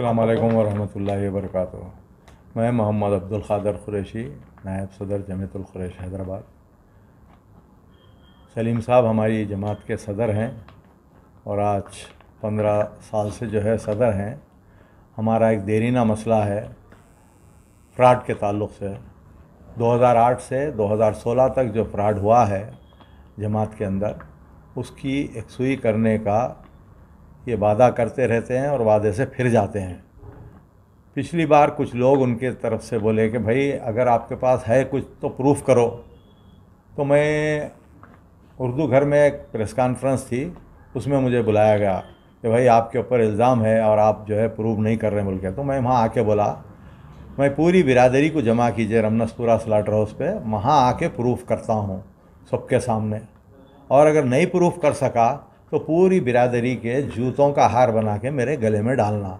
अल्लाम वरहमल वर्क मैं मोहम्मद अब्दुल क़ादर कुरैशी नायब सदर जमयतुल कुरैश हैदराबाद सलीम साहब हमारी जमात के सदर हैं और आज पंद्रह साल से जो है सदर हैं हमारा एक देरीना मसला है फ्राड के ताल्लुक से 2008 से 2016 तक जो फ़्राड हुआ है जमात के अंदर उसकी सुई करने का ये वादा करते रहते हैं और वादे से फिर जाते हैं पिछली बार कुछ लोग उनके तरफ से बोले कि भाई अगर आपके पास है कुछ तो प्रूफ करो तो मैं उर्दू घर में एक प्रेस कॉन्फ्रेंस थी उसमें मुझे बुलाया गया कि भाई आपके ऊपर इल्ज़ाम है और आप जो है प्रूव नहीं कर रहे बोल के तो मैं वहाँ आके बोला मैं पूरी बिरादरी को जमा कीजिए रमनसपुरा स्लाटर हाउस पर वहाँ आके प्रूफ करता हूँ सबके सामने और अगर नहीं प्रूफ कर सका तो पूरी बिरादरी के जूतों का हार बना के मेरे गले में डालना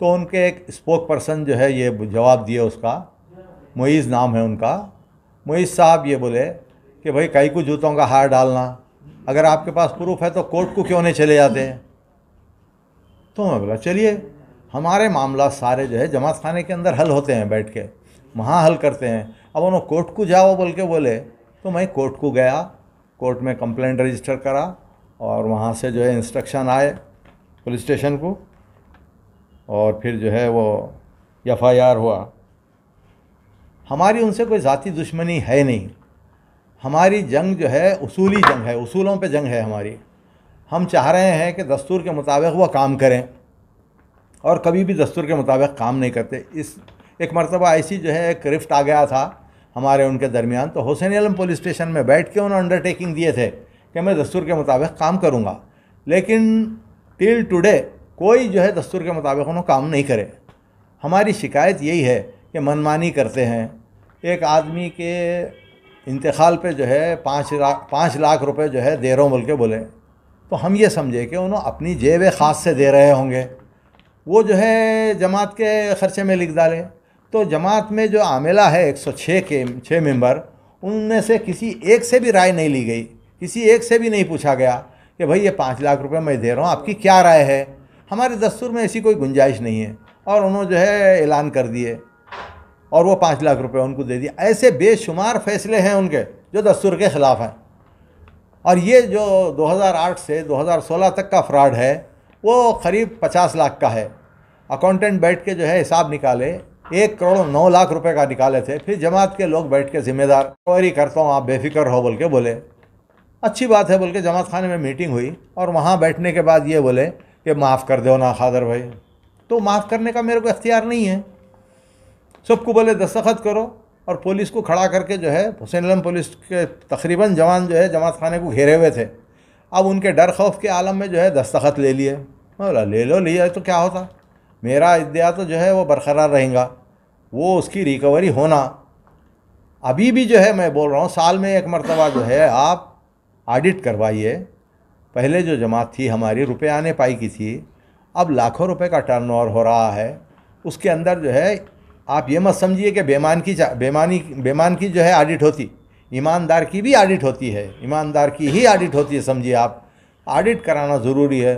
तो उनके एक स्पोक पर्सन जो है ये जवाब दिए उसका मुईज़ नाम है उनका मुईज़ साहब ये बोले कि भाई कई को जूतों का हार डालना अगर आपके पास प्रूफ है तो कोर्ट को क्यों नहीं चले जाते हैं तो मैं बोला चलिए हमारे मामला सारे जो है जमात खाने के अंदर हल होते हैं बैठ के वहाँ हल करते हैं अब उन्होंने कोर्ट को जाओ बोल के बोले तो मैं कोर्ट को गया कोर्ट में कंप्लेंट रजिस्टर करा और वहाँ से जो है इंस्ट्रक्शन आए पुलिस स्टेशन को और फिर जो है वो एफ आई आर हुआ हमारी उनसे कोई ज़ाती दुश्मनी है नहीं हमारी जंग जो है उसूली जंग है उसूलों पे जंग है हमारी हम चाह रहे हैं कि दस्तूर के मुताबिक वह काम करें और कभी भी दस्तूर के मुताबिक काम नहीं करते इस एक मरतबा ऐसी जो है एक रिफ्ट आ गया था हमारे उनके दरमियान तो हुसैन आलम पुलिस स्टेशन में बैठ के उन्होंने अंडरटेकिंग दिए थे कि मैं दस्तूर के मुताबिक काम करूँगा लेकिन टिल टुडे कोई जो है दस्तूर के मुताबिक उन्होंने काम नहीं करे हमारी शिकायत यही है कि मनमानी करते हैं एक आदमी के इंतकाल पे जो है पाँच लाख पाँच लाख रुपए जो है दे रहे हो बोल के बोले तो हम ये समझे कि उन्होंने अपनी जेब ख़ास से दे रहे होंगे वो जो है जमात के ख़र्चे में लिख डाले तो जमात में जो आमेला है 106 के छः मेंबर उनमें से किसी एक से भी राय नहीं ली गई किसी एक से भी नहीं पूछा गया कि भाई ये पाँच लाख रुपए मैं दे रहा हूँ आपकी क्या राय है हमारे दस्तूर में ऐसी कोई गुंजाइश नहीं है और उन्होंने जो है ऐलान कर दिए और वो पाँच लाख रुपए उनको दे दिए ऐसे बेशुमार फैसले हैं उनके जो दस्तूर के ख़िलाफ़ हैं और ये जो 2008 से 2016 तक का फ्रॉड है वो करीब पचास लाख का है अकाउंटेंट बैठ के जो है हिसाब निकाले एक करोड़ नौ लाख रुपए का निकाले थे फिर जमात के लोग बैठ के जिम्मेदार इंक्वायरी करता हूँ आप बेफिक्र हो बोल के बोले अच्छी बात है बोल के जमात खाने में मीटिंग हुई और वहाँ बैठने के बाद ये बोले कि माफ़ कर दो ना खादर भाई तो माफ़ करने का मेरे को इख्तियार नहीं है सबको बोले दस्तखत करो और पुलिस को खड़ा करके जो है हुसैन आलम पुलिस के तकरीबन जवान जो है जमात खाने को घेरे हुए थे अब उनके डर खौफ के आलम में जो है दस्तखत ले लिए बोला ले लो लिया तो क्या होता मेरा इद्या तो जो है वो बरकरार रहेगा वो उसकी रिकवरी होना अभी भी जो है मैं बोल रहा हूँ साल में एक मरतबा जो है आप ऑडिट करवाइए पहले जो जमात थी हमारी रुपये आने पाई की थी अब लाखों रुपए का टर्नओवर हो रहा है उसके अंदर जो है आप ये मत समझिए कि बेमान की बेमानी बेमान की जो है ऑडिट होती ईमानदार की भी ऑडिट होती है ईमानदार की ही ऑडिट होती है समझिए आप ऑडिट कराना ज़रूरी है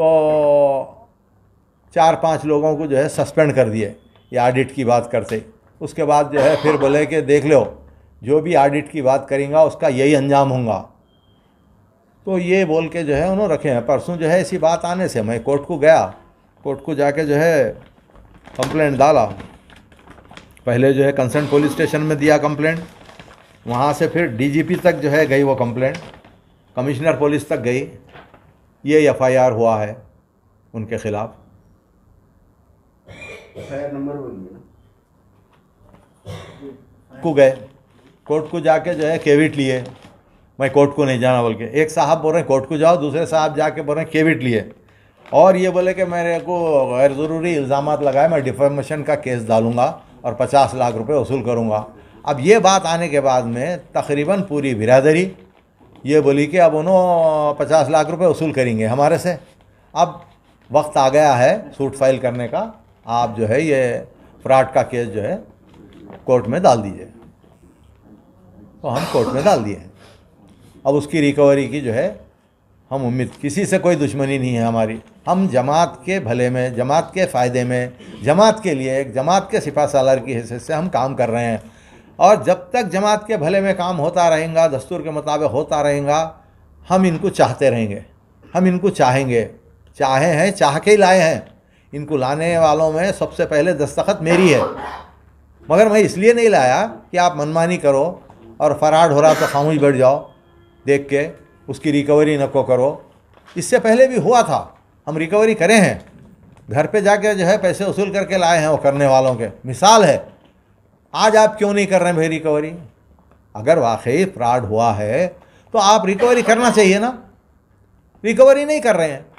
तो चार पांच लोगों को जो है सस्पेंड कर दिए ये ऑडिट की बात करते उसके बाद जो है फिर बोले कि देख लो जो भी ऑडिट की बात करेंगे उसका यही अंजाम होगा तो ये बोल के जो है उन्होंने रखे हैं परसों जो है इसी बात आने से मैं कोर्ट को गया कोर्ट को जाके जो है कंप्लेंट डाला पहले जो है कंसर्न पुलिस स्टेशन में दिया कंप्लेंट वहाँ से फिर डीजीपी तक जो है गई वो कंप्लेंट कमिश्नर पुलिस तक गई ये एफआईआर हुआ है उनके खिलाफ को गए कोर्ट को जाके जो है केविट लिए मैं कोर्ट को नहीं जाना बोल के एक साहब बोल रहे हैं कोर्ट को जाओ दूसरे साहब जाके बोल रहे हैं केविट लिए और ये बोले कि मेरे को गैर ज़रूरी इल्ज़ाम लगाए मैं डिफेमेशन का केस डालूंगा और पचास लाख रुपये वसूल करूँगा अब ये बात आने के बाद में तकरीबन पूरी बिरादरी ये बोली कि अब उन्हों पचास लाख रुपये वसूल करेंगे हमारे से अब वक्त आ गया है सूट फाइल करने का आप जो है ये फ्रॉड का केस जो है कोर्ट में डाल दीजिए तो हम कोर्ट में डाल दिए अब उसकी रिकवरी की जो है हम उम्मीद किसी से कोई दुश्मनी नहीं है हमारी हम जमात के भले में जमात के फ़ायदे में जमात के लिए एक जमात के सिपा सालार की हैसियत से हम काम कर रहे हैं और जब तक जमात के भले में काम होता रहेगा दस्तूर के मुताबिक होता रहेगा हम इनको चाहते रहेंगे हम इनको चाहेंगे चाहे हैं चाह के ही लाए हैं इनको लाने वालों में सबसे पहले दस्तखत मेरी है मगर मैं इसलिए नहीं लाया कि आप मनमानी करो और फराड हो रहा तो खामोश बैठ जाओ देख के उसकी रिकवरी नको करो इससे पहले भी हुआ था हम रिकवरी करें हैं घर पे जाके जो है पैसे वसूल करके लाए हैं वो करने वालों के मिसाल है आज आप क्यों नहीं कर रहे हैं भाई रिकवरी अगर वाकई फ्रॉड हुआ है तो आप रिकवरी करना चाहिए ना रिकवरी नहीं कर रहे हैं